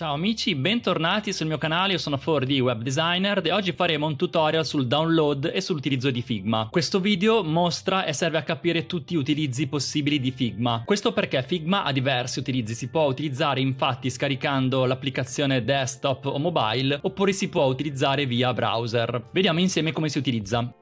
Ciao amici, bentornati sul mio canale, io sono Fordy, d Web Designer e oggi faremo un tutorial sul download e sull'utilizzo di Figma. Questo video mostra e serve a capire tutti gli utilizzi possibili di Figma. Questo perché Figma ha diversi utilizzi, si può utilizzare infatti scaricando l'applicazione desktop o mobile oppure si può utilizzare via browser. Vediamo insieme come si utilizza.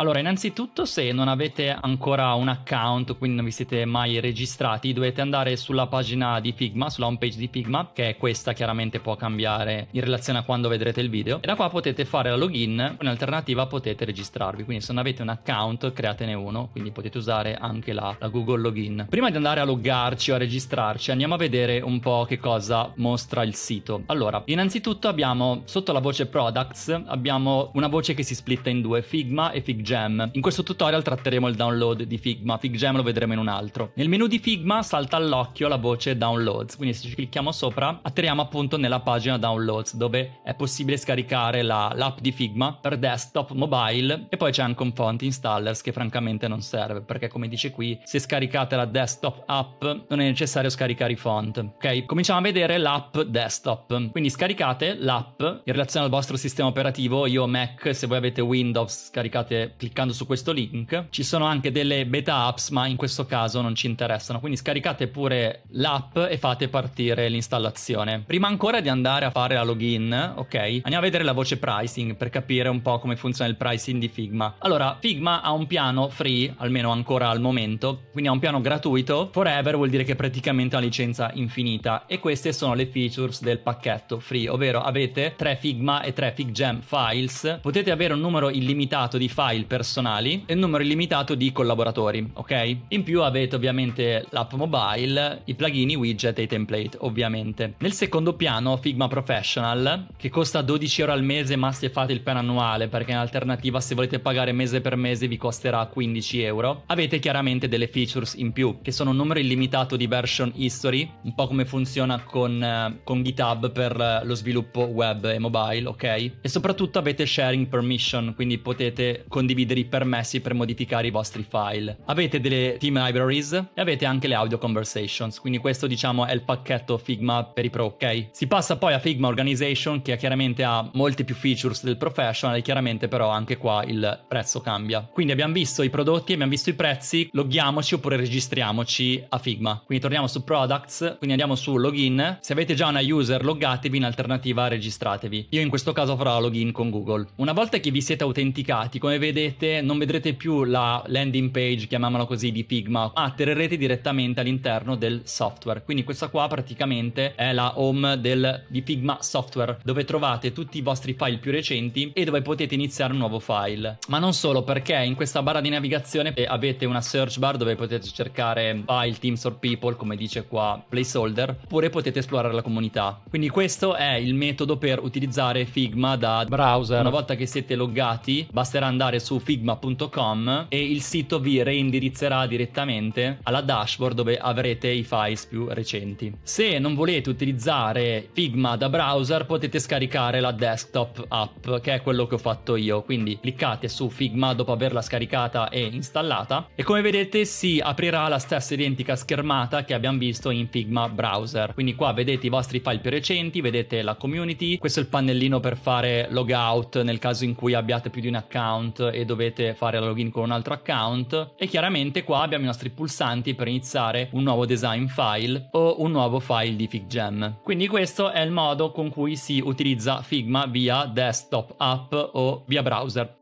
Allora, innanzitutto, se non avete ancora un account, quindi non vi siete mai registrati, dovete andare sulla pagina di Figma, sulla home page di Figma, che è questa chiaramente può cambiare in relazione a quando vedrete il video. E da qua potete fare la login, in alternativa potete registrarvi. Quindi, se non avete un account, createne uno, quindi potete usare anche la, la Google Login. Prima di andare a loggarci o a registrarci, andiamo a vedere un po' che cosa mostra il sito. Allora, innanzitutto abbiamo sotto la voce products, abbiamo una voce che si splitta in due, Figma e Figma. FigJam. In questo tutorial tratteremo il download di Figma, FigJam lo vedremo in un altro. Nel menu di Figma salta all'occhio la voce Downloads, quindi se ci clicchiamo sopra atterriamo appunto nella pagina Downloads dove è possibile scaricare la, l'app di Figma per desktop, mobile e poi c'è anche un font installers che francamente non serve perché come dice qui se scaricate la desktop app non è necessario scaricare i font. Ok, cominciamo a vedere l'app desktop. Quindi scaricate l'app in relazione al vostro sistema operativo, io Mac, se voi avete Windows scaricate cliccando su questo link. Ci sono anche delle beta apps, ma in questo caso non ci interessano, quindi scaricate pure l'app e fate partire l'installazione. Prima ancora di andare a fare la login, ok, andiamo a vedere la voce pricing per capire un po' come funziona il pricing di Figma. Allora, Figma ha un piano free, almeno ancora al momento, quindi ha un piano gratuito. Forever vuol dire che è praticamente una licenza infinita e queste sono le features del pacchetto free, ovvero avete tre Figma e tre FigJam files, potete avere un numero illimitato di file file personali e un numero illimitato di collaboratori, ok? In più avete ovviamente l'app mobile, i plugin, i widget e i template, ovviamente. Nel secondo piano Figma Professional, che costa 12 euro al mese ma se fate il piano annuale, perché in alternativa se volete pagare mese per mese vi costerà 15 euro, avete chiaramente delle features in più, che sono un numero illimitato di version history, un po' come funziona con, eh, con GitHub per eh, lo sviluppo web e mobile, ok? E soprattutto avete sharing permission, quindi potete condividere condividere i permessi per modificare i vostri file. Avete delle team libraries e avete anche le audio conversations, quindi questo diciamo è il pacchetto Figma per i pro, ok? Si passa poi a Figma Organization che chiaramente ha molte più features del professional e chiaramente però anche qua il prezzo cambia. Quindi abbiamo visto i prodotti, abbiamo visto i prezzi, loghiamoci oppure registriamoci a Figma. Quindi torniamo su products, quindi andiamo su login. Se avete già una user loggatevi, in alternativa registratevi. Io in questo caso farò login con Google. Una volta che vi siete autenticati, come vedete vedete, non vedrete più la landing page, chiamiamola così, di Figma, ma atterrerete direttamente all'interno del software. Quindi questa qua praticamente è la home del, di Figma Software, dove trovate tutti i vostri file più recenti e dove potete iniziare un nuovo file. Ma non solo, perché in questa barra di navigazione eh, avete una search bar dove potete cercare file, teams or people, come dice qua placeholder, oppure potete esplorare la comunità. Quindi questo è il metodo per utilizzare Figma da browser. Una mm. volta che siete loggati, basterà andare su su figma.com e il sito vi reindirizzerà direttamente alla dashboard dove avrete i files più recenti. Se non volete utilizzare Figma da browser potete scaricare la desktop app che è quello che ho fatto io, quindi cliccate su Figma dopo averla scaricata e installata e come vedete si aprirà la stessa identica schermata che abbiamo visto in Figma browser. Quindi qua vedete i vostri file più recenti, vedete la community, questo è il pannellino per fare logout nel caso in cui abbiate più di un account e dovete fare la login con un altro account e chiaramente qua abbiamo i nostri pulsanti per iniziare un nuovo design file o un nuovo file di FigJam. Quindi questo è il modo con cui si utilizza Figma via desktop app o via browser.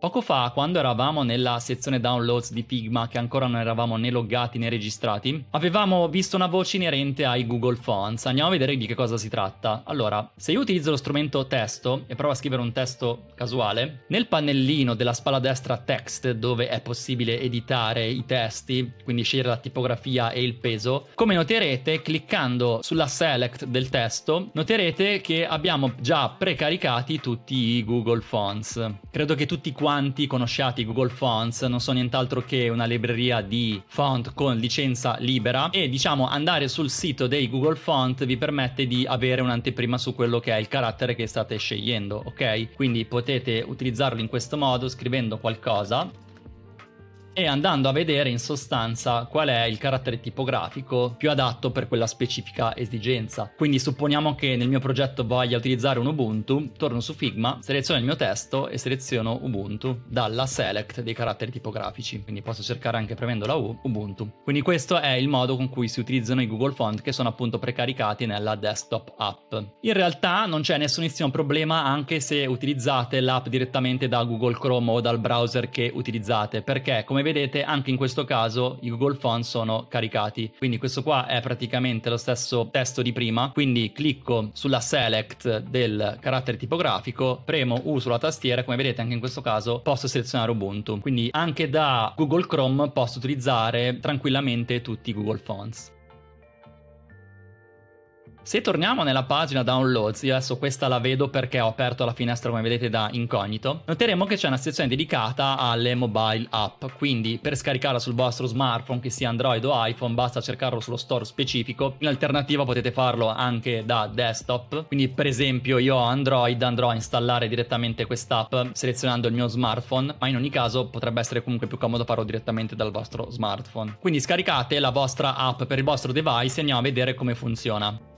Poco fa, quando eravamo nella sezione downloads di Figma, che ancora non eravamo né loggati né registrati, avevamo visto una voce inerente ai Google Fonts. Andiamo a vedere di che cosa si tratta. Allora, se io utilizzo lo strumento testo e provo a scrivere un testo casuale, nel pannellino della spalla destra text, dove è possibile editare i testi, quindi scegliere la tipografia e il peso, come noterete, cliccando sulla select del testo, noterete che abbiamo già precaricati tutti i Google Fonts. Credo che tutti quanti quanti conosciate Google Fonts non sono nient'altro che una libreria di font con licenza libera e diciamo andare sul sito dei Google Font vi permette di avere un'anteprima su quello che è il carattere che state scegliendo, ok? Quindi potete utilizzarlo in questo modo scrivendo qualcosa e andando a vedere in sostanza qual è il carattere tipografico più adatto per quella specifica esigenza. Quindi supponiamo che nel mio progetto voglia utilizzare un Ubuntu, torno su Figma, seleziono il mio testo e seleziono Ubuntu dalla select dei caratteri tipografici, quindi posso cercare anche premendo la U Ubuntu. Quindi questo è il modo con cui si utilizzano i Google Font che sono appunto precaricati nella desktop app. In realtà non c'è nessunissimo problema anche se utilizzate l'app direttamente da Google Chrome o dal browser che utilizzate, perché come vedete anche in questo caso i Google Font sono caricati. Quindi questo qua è praticamente lo stesso testo di prima, quindi clicco sulla select del carattere tipografico, premo U sulla tastiera, come vedete anche in questo caso posso selezionare Ubuntu. Quindi anche da Google Chrome posso utilizzare tranquillamente tutti i Google Fonts. Se torniamo nella pagina downloads, io adesso questa la vedo perché ho aperto la finestra come vedete da incognito, noteremo che c'è una sezione dedicata alle mobile app, quindi per scaricarla sul vostro smartphone, che sia Android o iPhone, basta cercarlo sullo store specifico, in alternativa potete farlo anche da desktop, quindi per esempio io ho Android, andrò a installare direttamente quest'app selezionando il mio smartphone, ma in ogni caso potrebbe essere comunque più comodo farlo direttamente dal vostro smartphone. Quindi scaricate la vostra app per il vostro device e andiamo a vedere come funziona.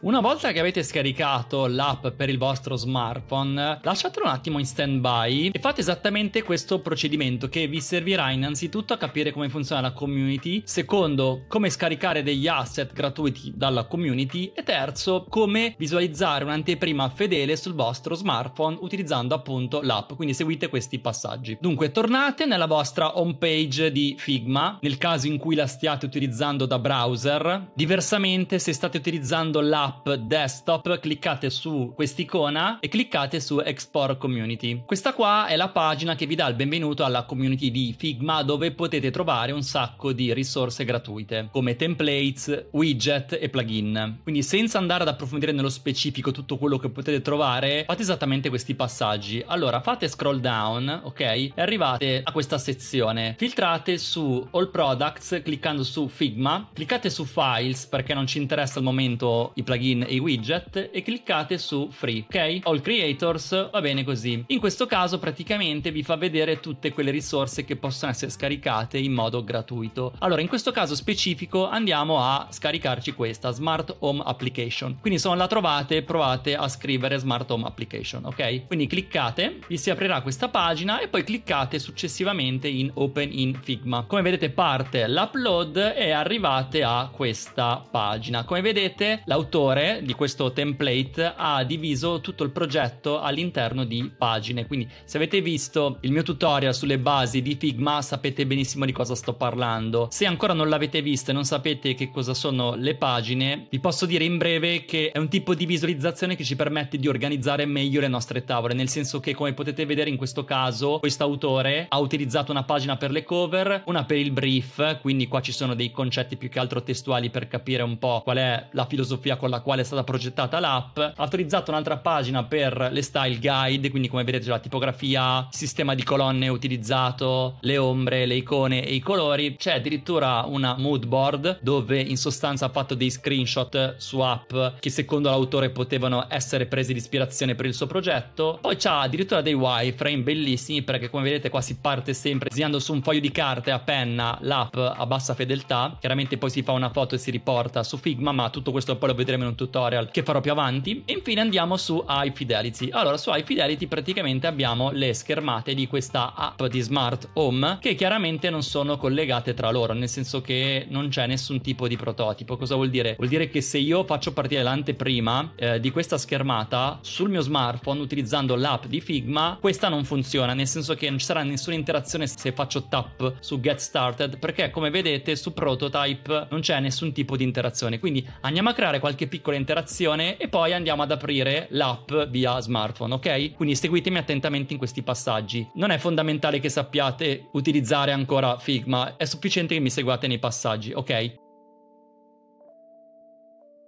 Una volta che avete scaricato l'app per il vostro smartphone, lasciatelo un attimo in stand-by e fate esattamente questo procedimento che vi servirà innanzitutto a capire come funziona la community, secondo come scaricare degli asset gratuiti dalla community e terzo come visualizzare un'anteprima fedele sul vostro smartphone utilizzando appunto l'app. Quindi seguite questi passaggi. Dunque tornate nella vostra home page di Figma nel caso in cui la stiate utilizzando da browser. Diversamente se state utilizzando l'app app desktop, cliccate su quest'icona e cliccate su Export Community. Questa qua è la pagina che vi dà il benvenuto alla community di Figma dove potete trovare un sacco di risorse gratuite come templates, widget e plugin. Quindi senza andare ad approfondire nello specifico tutto quello che potete trovare, fate esattamente questi passaggi. Allora fate scroll down, ok? E arrivate a questa sezione. Filtrate su All Products cliccando su Figma, cliccate su Files perché non ci interessa al momento i plugin plugin e i widget e cliccate su Free, ok? All Creators, va bene così. In questo caso praticamente vi fa vedere tutte quelle risorse che possono essere scaricate in modo gratuito. Allora, in questo caso specifico andiamo a scaricarci questa Smart Home Application. Quindi se non la trovate, provate a scrivere Smart Home Application, ok? Quindi cliccate, vi si aprirà questa pagina e poi cliccate successivamente in Open in Figma. Come vedete parte l'upload e arrivate a questa pagina. Come vedete, l'autore autore di questo template ha diviso tutto il progetto all'interno di pagine. Quindi se avete visto il mio tutorial sulle basi di Figma sapete benissimo di cosa sto parlando. Se ancora non l'avete visto e non sapete che cosa sono le pagine, vi posso dire in breve che è un tipo di visualizzazione che ci permette di organizzare meglio le nostre tavole, nel senso che come potete vedere in questo caso questo autore ha utilizzato una pagina per le cover, una per il brief, quindi qua ci sono dei concetti più che altro testuali per capire un po' qual è la filosofia con la la quale è stata progettata l'app, ha autorizzato un'altra pagina per le style guide, quindi come vedete la tipografia, il sistema di colonne utilizzato, le ombre, le icone e i colori. C'è addirittura una mood board dove in sostanza ha fatto dei screenshot su app che secondo l'autore potevano essere presi di ispirazione per il suo progetto. Poi c'ha addirittura dei wireframe bellissimi perché come vedete qua si parte sempre disegnando su un foglio di carta e a penna l'app a bassa fedeltà. Chiaramente poi si fa una foto e si riporta su Figma, ma tutto questo poi lo vedremo in un tutorial che farò più avanti. E infine andiamo su iFidelity. Allora, su iFidelity praticamente abbiamo le schermate di questa app di smart home che chiaramente non sono collegate tra loro, nel senso che non c'è nessun tipo di prototipo. Cosa vuol dire? Vuol dire che se io faccio partire l'anteprima eh, di questa schermata sul mio smartphone utilizzando l'app di Figma, questa non funziona, nel senso che non ci sarà nessuna interazione se faccio tap su Get Started, perché come vedete su Prototype non c'è nessun tipo di interazione. Quindi andiamo a creare qualche piccolo piccola interazione e poi andiamo ad aprire l'app via smartphone, ok? Quindi seguitemi attentamente in questi passaggi. Non è fondamentale che sappiate utilizzare ancora Figma, è sufficiente che mi seguate nei passaggi, ok?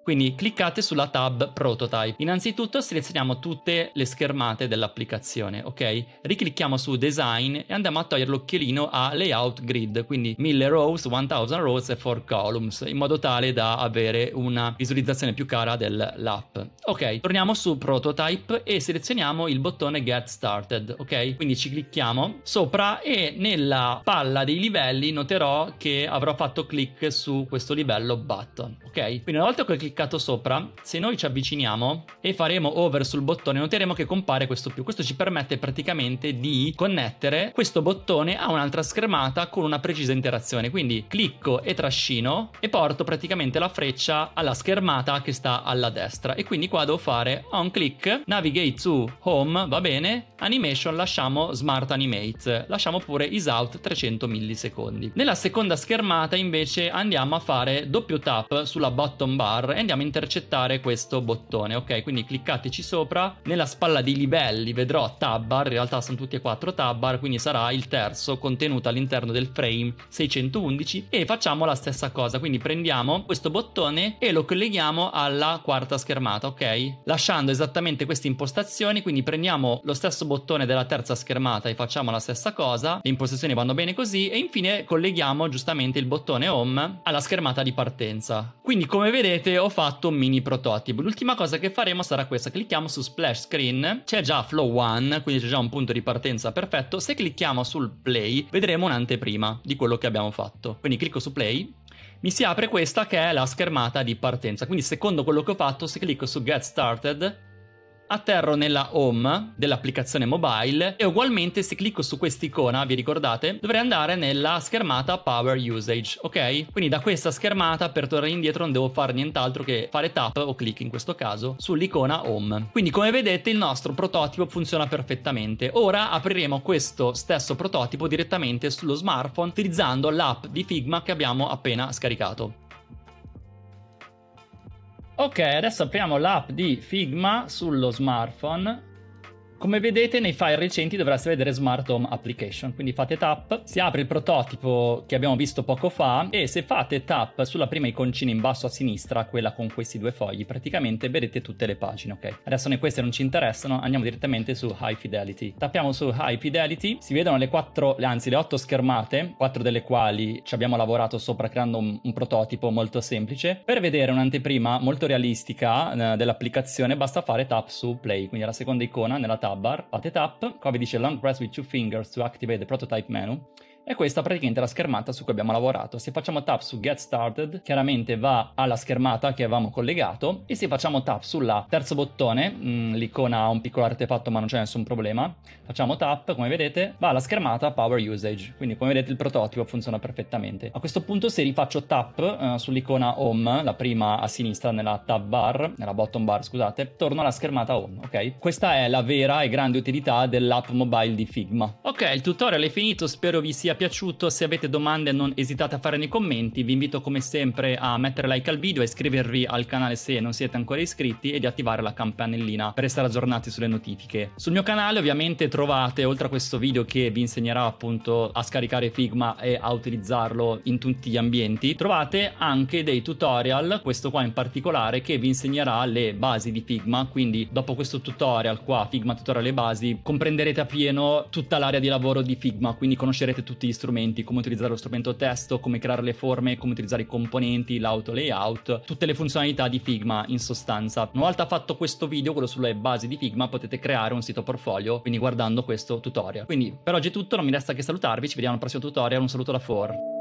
Quindi cliccate sulla tab Prototype. Innanzitutto selezioniamo tutte le schermate dell'applicazione, ok? Riclicchiamo su Design e andiamo a togliere l'occhiolino a Layout Grid, quindi 1000 rows, 1000 rows e 4 columns, in modo tale da avere una visualizzazione più cara dell'app. Ok, torniamo su Prototype e selezioniamo il bottone Get Started, ok? Quindi ci clicchiamo sopra e nella palla dei livelli noterò che avrò fatto clic su questo livello Button, ok? Quindi una volta che ho cliccato sopra, se noi ci avviciniamo e faremo over sul bottone noteremo che compare questo più. Questo ci permette praticamente di connettere questo bottone a un'altra schermata con una precisa interazione. Quindi clicco e trascino e porto praticamente la freccia alla schermata che sta alla destra. E quindi qua devo fare on click, navigate to home, va bene, animation lasciamo smart animate, lasciamo pure is out 300 millisecondi. Nella seconda schermata invece andiamo a fare doppio tap sulla bottom bar e andiamo a intercettare questo bottone, ok? Quindi cliccateci sopra, nella spalla dei livelli vedrò tab bar, in realtà sono tutti e quattro tab bar, quindi sarà il terzo contenuto all'interno del frame 611 e facciamo la stessa cosa, quindi prendiamo questo bottone e lo colleghiamo alla quarta schermata, ok? Lasciando esattamente queste impostazioni, quindi prendiamo lo stesso bottone della terza schermata e facciamo la stessa cosa, le impostazioni vanno bene così e infine colleghiamo giustamente il bottone home alla schermata di partenza. Quindi come vedete ho fatto un mini prototipo. L'ultima cosa che faremo sarà questa. Clicchiamo su splash screen, c'è già flow 1, quindi c'è già un punto di partenza perfetto. Se clicchiamo sul play vedremo un'anteprima di quello che abbiamo fatto. Quindi clicco su play, mi si apre questa che è la schermata di partenza. Quindi secondo quello che ho fatto, se clicco su get started atterro nella home dell'applicazione mobile e ugualmente se clicco su quest'icona, vi ricordate, dovrei andare nella schermata power usage, ok? Quindi da questa schermata per tornare indietro non devo fare nient'altro che fare tap o clic in questo caso sull'icona home. Quindi come vedete il nostro prototipo funziona perfettamente. Ora apriremo questo stesso prototipo direttamente sullo smartphone utilizzando l'app di Figma che abbiamo appena scaricato. Ok, adesso apriamo l'app di Figma sullo smartphone come vedete nei file recenti dovreste vedere Smart Home Application, quindi fate tap, si apre il prototipo che abbiamo visto poco fa e se fate tap sulla prima iconcina in basso a sinistra, quella con questi due fogli, praticamente vedete tutte le pagine, ok? Adesso noi queste non ci interessano, andiamo direttamente su High Fidelity. Tappiamo su High Fidelity, si vedono le quattro, anzi le otto schermate, quattro delle quali ci abbiamo lavorato sopra creando un, un prototipo molto semplice. Per vedere un'anteprima molto realistica eh, dell'applicazione basta fare tap su Play, quindi alla seconda icona nella tab tab bar at the top, qua dice long press with two fingers to activate the prototype menu e questa praticamente è la schermata su cui abbiamo lavorato. Se facciamo tap su Get Started, chiaramente va alla schermata che avevamo collegato e se facciamo tap sulla terzo bottone, mh, mm, l'icona ha un piccolo artefatto ma non c'è nessun problema, facciamo tap, come vedete, va alla schermata Power Usage. Quindi come vedete il prototipo funziona perfettamente. A questo punto se rifaccio tap eh, sull'icona Home, la prima a sinistra nella tab bar, nella bottom bar, scusate, torno alla schermata Home, ok? Questa è la vera e grande utilità dell'app mobile di Figma. Ok, il tutorial è finito, spero vi sia sia piaciuto, se avete domande non esitate a fare nei commenti, vi invito come sempre a mettere like al video, iscrivervi al canale se non siete ancora iscritti e di attivare la campanellina per restare aggiornati sulle notifiche. Sul mio canale ovviamente trovate, oltre a questo video che vi insegnerà appunto a scaricare Figma e a utilizzarlo in tutti gli ambienti, trovate anche dei tutorial, questo qua in particolare, che vi insegnerà le basi di Figma, quindi dopo questo tutorial qua, Figma tutorial e basi, comprenderete appieno tutta l'area di lavoro di Figma, quindi conoscerete tutto tutti gli strumenti, come utilizzare lo strumento testo, come creare le forme, come utilizzare i componenti, l'auto layout, tutte le funzionalità di Figma in sostanza. Una volta fatto questo video, quello sulle basi di Figma, potete creare un sito portfolio, quindi guardando questo tutorial. Quindi per oggi è tutto, non mi resta che salutarvi, ci vediamo al prossimo tutorial, un saluto da For.